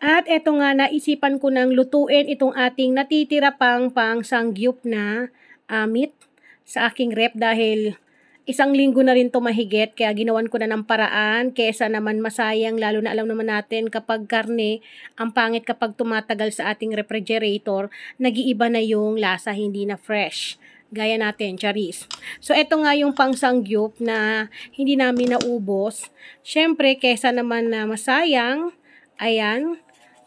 At eto nga, naisipan ko nang lutuin itong ating natitira pang pang sangyup na amit sa aking rep dahil isang linggo na rin to mahigit kaya ginawan ko na ng paraan kesa naman masayang lalo na alam naman natin kapag karne ang pangit kapag tumatagal sa ating refrigerator nag-iiba na yung lasa hindi na fresh gaya natin, charis. So, eto nga yung pangsangyup na hindi namin naubos. syempre kesa naman na masayang, ayan,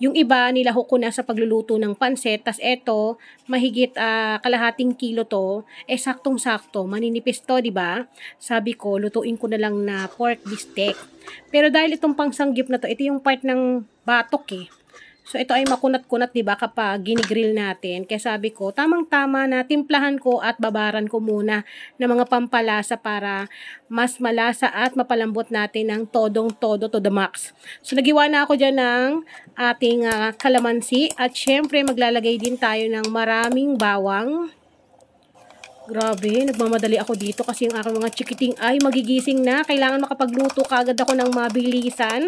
yung iba, nilahok ko na sa pagluluto ng pansit. Tapos eto, mahigit uh, kalahating kilo to. Eh, saktong-sakto. Maninipis to, ba diba? Sabi ko, lutuin ko na lang na pork bistek. Pero dahil itong pangsanggip na to, ito yung part ng batok eh. So, ito ay makunat-kunat, di ba, kapag ginigrill natin. Kaya sabi ko, tamang-tama na, timplahan ko at babaran ko muna ng mga pampalasa para mas malasa at mapalambot natin ng todong-todo to the max. So, nagiwa na ako dyan ng ating uh, kalamansi at syempre, maglalagay din tayo ng maraming bawang. Grabe, nagmamadali ako dito kasi yung aking mga chikiting ay magigising na. Kailangan makapagluto kagad ako ng mabilisan.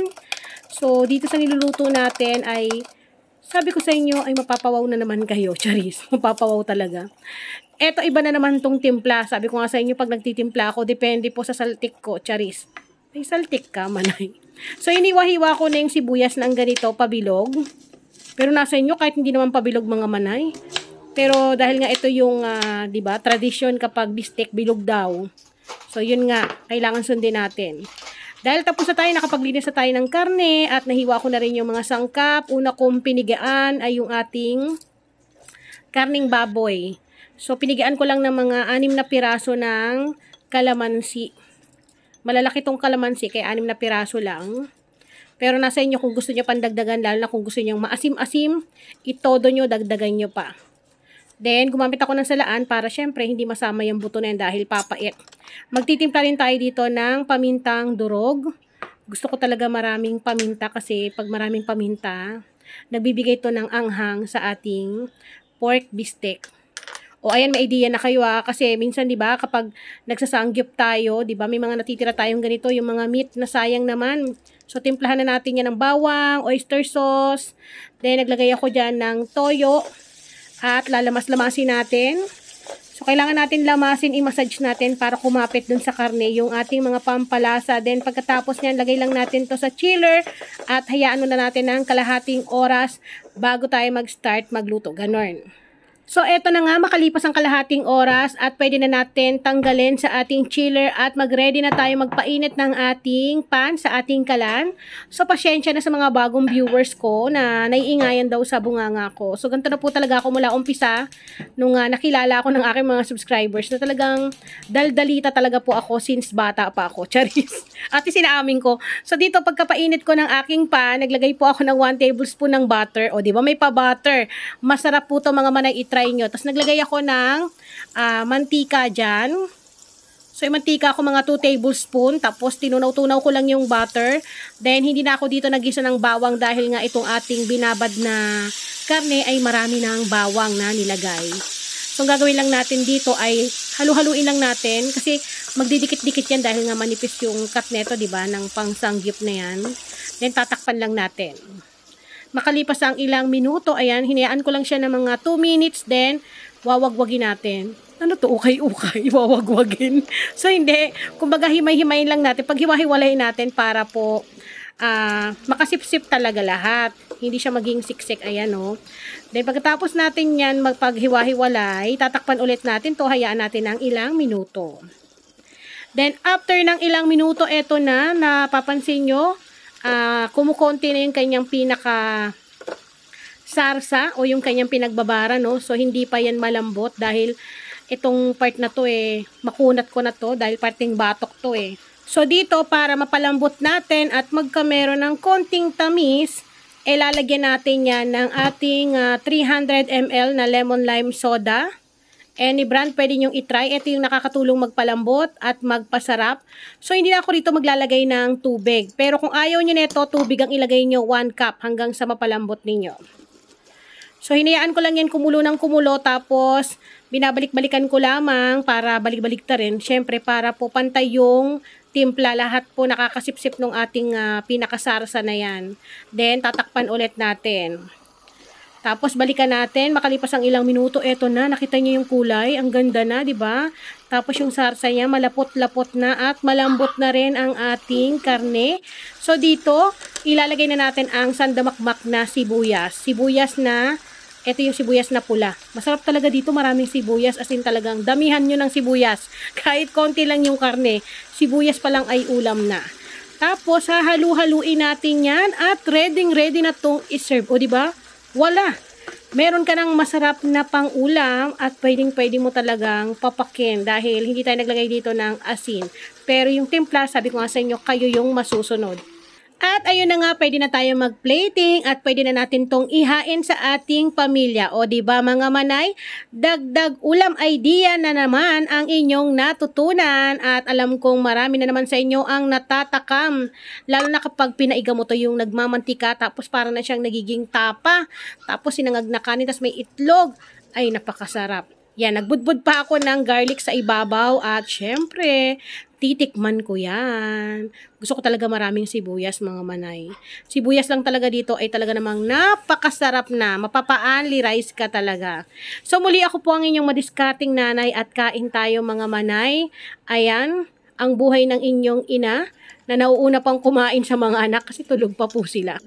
So, dito sa niluluto natin ay, sabi ko sa inyo, ay mapapawaw na naman kayo. Charis, mapapawaw talaga. Eto, iba na naman tong timpla. Sabi ko nga sa inyo, pag nagtitimpla ako, depende po sa saltik ko. Charis, May saltik ka, manay. So, iniwahiwa ko na yung sibuyas ng ganito, pabilog. Pero nasa inyo, kahit hindi naman pabilog mga manay, pero dahil nga ito yung, uh, 'di ba, tradition kapag bistek bilog daw. So 'yun nga, kailangan sundin natin. Dahil tapos na tayo, nakapaglinis na tayo ng karne at nahiwa ko na rin yung mga sangkap. Una kong pinigaan ay yung ating karning baboy. So pinigaan ko lang ng mga anim na piraso ng kalamansi. Malalaki tong kalamansi, kaya anim na piraso lang. Pero nasa inyo kung gusto nyo pandagdagan, lalo na kung gusto nyo maasim-asim, itodo nyo, dagdagan nyo pa. Then, gumamit ako ng salaan para syempre hindi masama yung buto na yan dahil papait. Magtitimpla rin tayo dito ng pamintang durog. Gusto ko talaga maraming paminta kasi pag maraming paminta, nagbibigay to ng anghang sa ating pork bistek. O ayan, may idea na kayo ah. Kasi minsan, di ba, kapag nagsasanggip tayo, di ba, may mga natitira tayong ganito, yung mga meat na sayang naman. So, timplahan na natin yan ng bawang, oyster sauce. Then, naglagay ako dyan ng toyo. At lalamas-lamasin natin. So, kailangan natin lamasin, i-massage natin para kumapit dun sa karne yung ating mga pampalasa. Then, pagkatapos niyan, lagay lang natin to sa chiller at hayaan na natin ng kalahating oras bago tayo mag-start magluto. Ganon. So, eto na nga, makalipas ang kalahating oras at pwede na natin tanggalin sa ating chiller at magready na tayo magpainit ng ating pan sa ating kalan. So, pasyensya na sa mga bagong viewers ko na naiingayan daw sa bunganga ko. So, ganito na po talaga ako mula umpisa nung uh, nakilala ako ng aking mga subscribers na talagang daldalita talaga po ako since bata pa ako. Charis. At isinaamin ko. So dito, pagkapainit ko ng aking pan, naglagay po ako ng 1 tablespoon ng butter. O, di ba? May pa-butter. Masarap po to mga manay, itry nyo. Tapos naglagay ako ng uh, mantika dyan. So, yung mantika ako mga 2 tablespoon. Tapos, tinunaw-tunaw ko lang yung butter. Then, hindi na ako dito nagisa ng bawang dahil nga itong ating binabad na karne ay marami na ang bawang na nilagay. So, gagawin lang natin dito ay halu-haluin lang natin kasi magdidikit-dikit yan dahil nga manipis yung cut neto, di ba, ng pangsanggip na yan. Then, tatakpan lang natin. Makalipas ang ilang minuto, ayan, hinayaan ko lang siya ng mga 2 minutes, then, wawagwagin natin. Ano to, ukay-ukay, wawagwagin. so, hindi. Kumbaga, himay-himayin lang natin. Pag hiwalayin natin para po, uh, makasipsip talaga lahat. Hindi siya maging siksik, ayan no. Oh. Then pagkatapos natin yan, magpaghiwa-hiwalay, tatakpan ulit natin to, hayaan natin ng ilang minuto. Then, after ng ilang minuto, eto na, napapansin nyo, uh, kumukonti na yung kanyang pinaka sarsa o yung kanyang pinagbabara, no? So, hindi pa yan malambot dahil itong part na to, eh, makunat ko na to dahil parting batok to, eh. So, dito, para mapalambot natin at magkamero ng konting tamis, eh, lalagyan natin yan ng ating uh, 300 ml na lemon lime soda any brand pwede nyong itry. Ito yung nakakatulong magpalambot at magpasarap. So, hindi na ako dito maglalagay ng tubig. Pero kung ayaw nyo nito, tubig ang ilagay nyo 1 cup hanggang sa mapalambot ninyo. So, hinayaan ko lang yan kumulo ng kumulo. Tapos, binabalik-balikan ko lamang para balik-balik ta rin. Siyempre, para po pantay yung timpla. Lahat po nakakasipsip ng ating uh, pinakasarsa na yan. Then, tatakpan ulit natin. Tapos balikan natin, makalipas ang ilang minuto, eto na, nakita niyo yung kulay, ang ganda na, 'di ba? Tapos yung sarsa niya malapot-lapot na at malambot na rin ang ating karne. So dito, ilalagay na natin ang sandamakmak na sibuyas. Sibuyas na ito yung sibuyas na pula. Masarap talaga dito, maraming sibuyas. As in talagang damihan nyo ng sibuyas. Kahit konti lang yung karne, sibuyas pa lang ay ulam na. Tapos, hahalu-haluin natin yan at ready-ready na itong iserve. O, ba? Wala. Meron ka ng masarap na pang-ulam at pwedeng-pwede mo talagang papakin dahil hindi tayo naglagay dito ng asin. Pero yung timpla, sabi ko nga sa inyo, kayo yung masusunod. At ayun na nga, pwede na tayo mag-plating at pwede na natin tong ihain sa ating pamilya. O ba diba, mga manay, dagdag ulam idea na naman ang inyong natutunan at alam kong marami na naman sa inyo ang natatakam. Lalo na kapag pinaiga mo to yung nagmamantika tapos para na siyang nagiging tapa. Tapos sinangag na kanin tapos may itlog. Ay, napakasarap. Yan, nagbudbud pa ako ng garlic sa ibabaw at syempre, titikman ko yan. Gusto ko talaga maraming sibuyas, mga manay. Sibuyas lang talaga dito ay talaga namang napakasarap na. Mapapaanli rice ka talaga. So muli ako po ang inyong madiskarting nanay at kain tayo mga manay. Ayan, ang buhay ng inyong ina na nauuna pang kumain sa mga anak kasi tulog pa po sila.